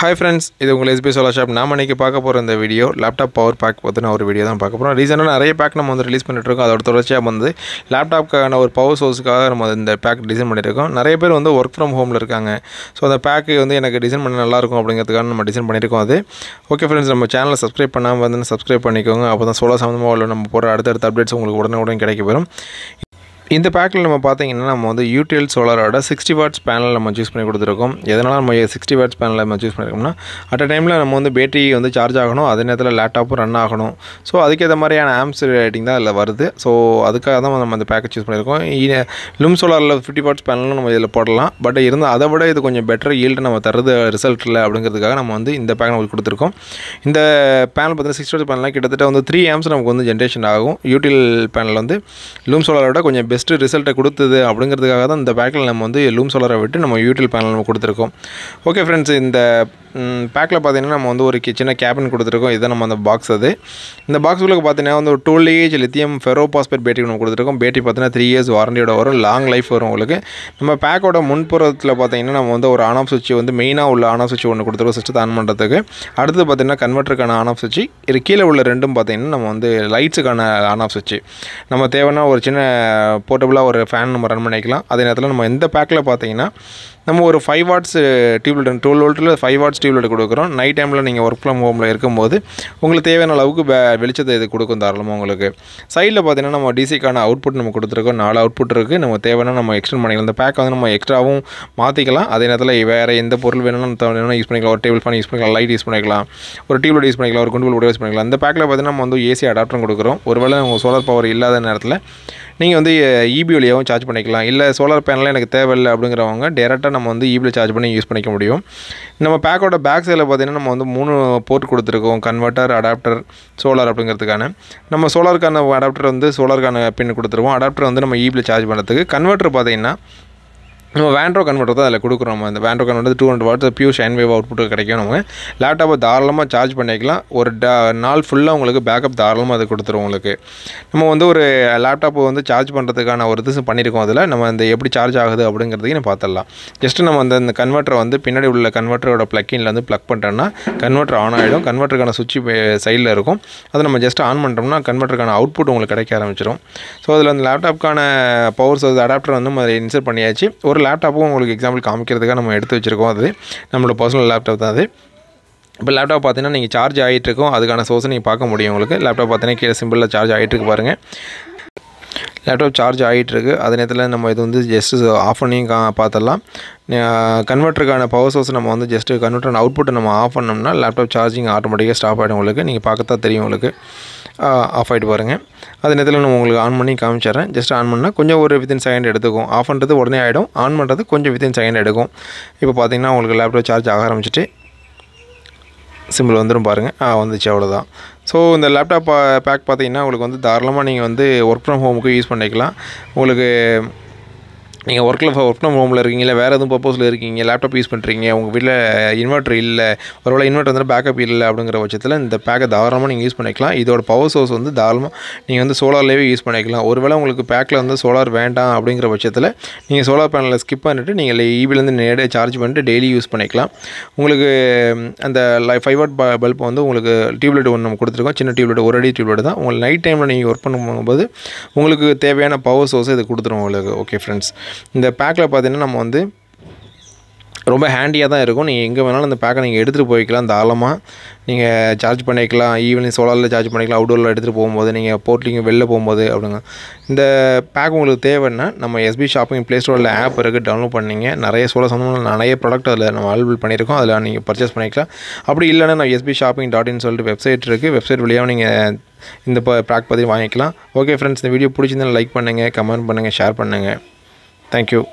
Hi friends இது உங்கள் SP சோலா shop நாம் இன்றைக்கி பார்க்க போகிற இந்த வீடியோ லேப்டாப் பவர் பேக் பற்றின ஒரு வீடியோ தான் பார்க்க போகிறோம் ரீசெண்டாக நிறைய பேக் நம்ம வந்து ரிலீஸ் பண்ணிட்டுருக்கோம் அதோட தொடர்ச்சியாக வந்து லேப்டாப்க்கான ஒரு பவர் சோர்ஸுக்காக நம்ம இந்த பேக் டிசைன் பண்ணியிருக்கோம் நிறைய பேர் வந்து ஒர்க் ஃப்ரம் ஹோமில் இருக்காங்க ஸோ அந்த பேக்கு வந்து எனக்கு டிசைன் பண்ண நல்லாயிருக்கும் அப்படிங்கிறதுக்காக நம்ம டிசைன் பண்ணியிருக்கோம் அது ஓகே ஃப்ரெண்ட்ஸ் நம்ம சேனலை சப்ஸ்கிரைப் பண்ணாமல் வந்து சப்ஸ்கிரைப் பண்ணிக்கோங்க அப்போ தான் சோலா சம்மந்தமாக உள்ள நம்ம போகிற அடுத்தடுத்த அப்டேட்ஸ் உங்களுக்கு உடனே உடனே கிடைக்க போயிடும் இந்த பேக்கில் நம்ம பார்த்தீங்கன்னா நம்ம வந்து யூடிஎல் சோலாரோட சிக்ஸ்டி வாட்ஸ் பேனல் நம்ம சூஸ் பண்ணி கொடுத்துருக்கோம் எதனால் நம்ம சிக்ஸ்டி வாட்ஸ் பேனல் நம்ம சூஸ் பண்ணியிருக்கோம்னா அட் அ டைமில் நம்ம வந்து பேட்டரி வந்து சார்ஜ் ஆகணும் அதே நேரத்தில் லேப்டாப்பும் ரன் ஆகணும் ஸோ அதுக்கேற்ற மாதிரியான ஆம்ஸ் ரேட்டிங் தான் இதில் வருது ஸோ அதுக்காக தான் நம்ம அந்த பேக்கேஜ் சூஸ் பண்ணியிருக்கோம் லும் சோலாரில் ஃபிஃப்டி வாட்ஸ் பேனலும் நம்ம இதில் போடலாம் பட் இருந்தால் அதை விட இது கொஞ்சம் பெட்டர் ஈல்டு நம்ம தருது ரிசல்ட் இல்லை அப்படிங்கிறதுக்காக நம்ம வந்து இந்த பேக் நம்மளுக்கு கொடுத்துருக்கோம் இந்த பேனல் பார்த்தீங்கன்னா சிக்ஸ்டி வாட்ஸ் பேனலாம் கிட்டத்தட்ட வந்து த்ரீ ஆம்ஸ் நமக்கு வந்து ஜென்ரேஷன் ஆகும் யூடிஎல் பேனல் வந்து லூம் சோலாரோட கொஞ்சம் பெஸ்ட்டு ரிசல்ட்டை கொடுத்தது அப்படிங்கிறதுக்காக தான் இந்த பேக்கில் நம்ம வந்து லூம் சோலரை விட்டு நம்ம யூடியூப் பேனல் நம்ம கொடுத்துருக்கோம் ஓகே ஃப்ரெண்ட்ஸ் இந்த பேக்கில் பார்த்தீங்கன்னா நம்ம வந்து ஒரு கிச்சனை கேபின் கொடுத்துருக்கோம் இதுதான் நம்ம அந்த பாக்ஸ் அது இந்த பாக்ஸுக்குள்ளே பார்த்தீங்கன்னா வந்து ஒரு டூல் ஏஜ் லித்தியம் ஃபெரோ பாஸ்பேட் பேட்டரி நம்ம கொடுத்துருக்கோம் பேட்டரி பார்த்தீங்கன்னா த்ரீ இயர்ஸ் வாரண்டியோட வரும் லாங் லைஃப் வரும் உங்களுக்கு நம்ம பேக்கோட முன்புறத்தில் பார்த்தீங்கன்னா நம்ம வந்து ஒரு ஆன் ஆஃப் சுவிட்ச் வந்து மெயினாக உள்ள ஆன் ஆஃப் சுவிட்ச் ஒன்று கொடுத்துருக்கோம் சிஸ்டத்தை ஆன் பண்ணுறதுக்கு அடுத்து பார்த்தீங்கன்னா கன்வெர்ட்டருக்கான ஆன் ஆஃப் இது கீழே உள்ள ரெண்டும் பார்த்தீங்கன்னா நம்ம வந்து லைட்ஸுக்கான ஆன் ஆஃப் நம்ம தேவைன்னா ஒரு சின்ன போர்ட்டபுளாக ஒரு ஃபேன் நம்ம ரன் பண்ணிக்கலாம் அதே நேரத்தில் நம்ம எந்த பேக்கில் பார்த்தீங்கன்னா நம்ம ஒரு ஃபைவ் வாட்ஸ் டியூப் டுவெல் வோல்ட்டில் ஃபைவ் வாட்ஸ் டியூப் கொடுக்குறோம் நைட் டைமில் நீங்கள் ஒர்க் ஃப்ரம் ஹோமில் இருக்கும்போது உங்களுக்கு தேவையான அளவுக்கு வெளிச்சத்தை இது கொடுக்கும் தாராளமாக உங்களுக்கு சைடில் பார்த்தீங்கன்னா நம்ம டிசிக்கான அவுட்புட் நம்ம கொடுத்துருக்கோம் நாலு அவுட்புட் இருக்குது நம்ம தேவைன்னா நம்ம எக்ஸ்டெண்ட் பண்ணிக்கலாம் இந்த பேக்கை வந்து நம்ம எக்ஸ்ட்ராவும் மாற்றிக்கலாம் அதே நேரத்தில் வேறு எந்த பொருள் வேணும்னு நம்ம யூஸ் பண்ணிக்கலாம் ஒரு டேபிள் ஃபேன் யூஸ் பண்ணிக்கலாம் லைட் யூஸ் பண்ணிக்கலாம் ஒரு டியூப் யூஸ் பண்ணிக்கலாம் ஒரு குண்டு யூஸ் பண்ணிக்கலாம் அந்த பேக்கில் பார்த்தீங்கன்னா நம்ம வந்து ஏசி அடாப்டரும் கொடுக்குறோம் ஒருவேளை உங்கள் சோலார் பவர் இல்லாத நேரத்தில் நீங்கள் வந்து இபி வழியாகவும் சார்ஜ் பண்ணிக்கலாம் இல்லை சோலார் பேனலாம் எனக்கு தேவையில்லை அப்படிங்கிறவங்க டேரெக்டாக நம்ம வந்து இபியில் e சார்ஜ் பண்ணி யூஸ் பண்ணிக்க முடியும் நம்ம பேக்கோட பேக் சைடில் பார்த்திங்கன்னா நம்ம வந்து மூணு போர்ட் கொடுத்துருக்கோம் கன்வெர்ட்டர் அடாப்டர் சோலார் அப்படிங்கிறதுக்கான நம்ம சோலாருக்கான அடாப்டர் வந்து சோலாருக்கான பின் கொடுத்துருவோம் அடாப்டர் வந்து நம்ம இபியில் e சார்ஜ் பண்ணுறதுக்கு கன்வெர்ட்டர் பார்த்திங்கன்னா நம்ம வேண்ட்ரோ கன்வெர்ட்டர் தான் அதில் கொடுக்குறோம் நம்ம அந்த வேண்ட்ரோ converter two hundred watts pure sine wave output கிடைக்கும் நமக்கு லேப்டாப்பை தாராளமாக சார்ஜ் பண்ணிக்கலாம் ஒரு நாள் ஃபுல்லாக உங்களுக்கு பேக்கப் தாராளமாக அது கொடுத்துரும் உங்களுக்கு நம்ம வந்து ஒரு லேப்டாப்பை வந்து சார்ஜ் பண்ணுறதுக்கான ஒரு திசை பண்ணியிருக்கோம் அதில் நம்ம அந்த எப்படி சார்ஜ் ஆகுது அப்படிங்கிறதையும் நம்ம பார்த்துடலாம் ஜஸ்ட்டு நம்ம அந்த அந்த கன்வெர்ட்டரை வந்து பின்னாடி உள்ள கன்வெர்ட்டரோட ப்ளக்கின்ல வந்து ப்ளக் பண்ணிட்டோம்னா கன்வெர்ட்டர் ஆன் ஆகிடும் கன்வெர்ட்டருக்கான சுவிட்ச் சைடில் இருக்கும் அதை நம்ம ஜஸ்ட் ஆன் பண்ணுறோம்னா கன்வெர்ட்டருக்கான அவுட்புட் உங்களுக்கு கிடைக்க ஆரம்பிச்சிடும் ஸோ அதில் அந்த லேப்டாப்புக்கான பவர்ஸ் அடாப்டர் வந்து நம்ம இன்சர்ட் பண்ணியாச்சு ஒரு லேப்டாப்பும் உங்களுக்கு எக்ஸாம்பிள் காமிக்கிறதுக்காக நம்ம எடுத்து வச்சுருக்கோம் அது நம்மளோட பர்சனல் லேப்டாப் தான் அது இப்போ லேப்டாப் பார்த்தீங்கன்னா நீங்கள் சார்ஜ் ஆகிட்டு இருக்கும் அதுக்கான சோர்ஸை நீங்கள் பார்க்க முடியும் உங்களுக்கு லேப்டாப் பார்த்தீங்கன்னா கீழே சிம்பிளில் சார்ஜ் ஆகிட்டு இருக்கு பாருங்கள் லேப்டாப் சார்ஜ் ஆகிட்டுருக்கு அதே நேரத்தில் நம்ம இது வந்து ஜஸ்ட்டு ஆஃப் பண்ணியும் கா பார்த்துடலாம் கன்வெர்ட்டருக்கான பவர் சோர்ஸ் நம்ம வந்து ஜஸ்ட்டு கன்வெர்ட்டர் அவுட்புட்டை நம்ம ஆஃப் பண்ணோம்னா லேப்டாப் சார்ஜிங் ஆட்டோமேட்டிக்காக ஸ்டாப் ஆகிடும் உங்களுக்கு நீங்கள் பார்க்கத்தான் தெரியும் உங்களுக்கு ஆஃப் ஆகிட்டு பாருங்கள் அது நேரத்தில் நான் உங்களுக்கு ஆன் பண்ணி காமிச்சிட்றேன் ஜஸ்ட் ஆன் பண்ணால் கொஞ்சம் ஒரு வித்தின் செகண்ட் எடுத்துக்கும் ஆஃப் பண்ணுறது உடனே ஆகிடும் ஆன் பண்ணுறது கொஞ்சம் வித்தின் செகண்ட் எடுக்கும் இப்போ பார்த்தீங்கன்னா உங்களுக்கு லேப்டாப் சார்ஜ் ஆக ஆரம்பிச்சிட்டு சிம்பிள் வந்துடும் பாருங்கள் ஆ வந்துச்சு அவ்வளோதான் ஸோ இந்த லேப்டாப் பேக் பார்த்தீங்கன்னா உங்களுக்கு வந்து தாராளமாக நீங்கள் வந்து ஒர்க் ஃப்ரம் ஹோமுக்கு யூஸ் பண்ணிக்கலாம் உங்களுக்கு நீங்கள் ஒர்க்கில் ஒர்க் ஃப்ரம் ஹோமில் இருக்கீங்க இல்லை வேறு எதுவும் பர்பஸில் இருக்கீங்க லேப்டாப் யூஸ் பண்ணுறீங்க உங்கள் வீட்டில் இன்வெர்டர் இல்லை ஒருவேளை இன்வெர்டர் வந்து பேக்கப் இல்லை அப்படிங்கிற பட்சத்தில் இந்த பேக்கை தாராளமாக நீங்கள் யூஸ் பண்ணிக்கலாம் இதோட பவர் சோர்ஸ் வந்து தாராளமாக நீங்கள் வந்து சோலார்லேயே யூஸ் பண்ணிக்கலாம் ஒருவேளை உங்களுக்கு பேக்கில் வந்து சோலார் வேண்டாம் அப்படிங்கிற பட்சத்தில் நீங்கள் சோலார் பேனலை ஸ்கிப் பண்ணிவிட்டு நீங்கள் ஈவிலேருந்து நேரடியாக சார்ஜ் பண்ணிட்டு டெய்லி யூஸ் பண்ணிக்கலாம் உங்களுக்கு அந்த லை ஃபைவ் வாட் பல்ப் வந்து உங்களுக்கு டியூப்லைட் ஒன்று நம்ம கொடுத்துருக்கோம் சின்ன டியூப்லைட் ஒரு அடி டியூப்லைட் தான் உங்களுக்கு நைட் டைமில் நீங்கள் ஒர்க் பண்ணும்போது உங்களுக்கு தேவையான பவர் சோர்ஸை இது கொடுத்துரும் உங்களுக்கு ஓகே ஃப்ரெண்ட்ஸ் இந்த பேக்கில் பார்த்திங்கன்னா நம்ம வந்து ரொம்ப ஹேண்டியாக தான் இருக்கும் நீங்கள் எங்கே வேணாலும் அந்த பேக்கை நீங்கள் எடுத்துகிட்டு போய்க்கலாம் தாளமாக நீங்கள் சார்ஜ் பண்ணிக்கலாம் ஈவினிங் சோலாரில் சார்ஜ் பண்ணிக்கலாம் அவுடோரில் எடுத்துகிட்டு போகும்போது நீங்கள் போர்ட்லிங்க வெளில போகும்போது அப்படிங்க இந்த பேக் உங்களுக்கு தேவைன்னா நம்ம எஸ்பி ஷாப்பிங் ப்ளே ஸ்டோரில் ஆப் இருக்குது டவுன்லோட் பண்ணிங்க நிறைய சோலர் சம்மந்தம் நிறைய ப்ராடக்ட் அதில் நம்ம அவைலபிள் பண்ணியிருக்கோம் அதில் நீங்கள் பர்ச்சேஸ் பண்ணிக்கலாம் அப்படி இல்லைன்னா நான் எஸ்பி ஷாப்பிங் டாட் இன் சொல்லிட்டு வெப்சைட் இருக்குது வெப்சைட் வழியாக நீங்கள் இந்த பேக் பற்றி வாங்கிக்கலாம் ஓகே ஃப்ரெண்ட்ஸ் இந்த வீடியோ பிடிச்சிருந்தால் லைக் பண்ணுங்கள் கமெண்ட் பண்ணுங்கள் ஷேர் பண்ணுங்கள் Thank you.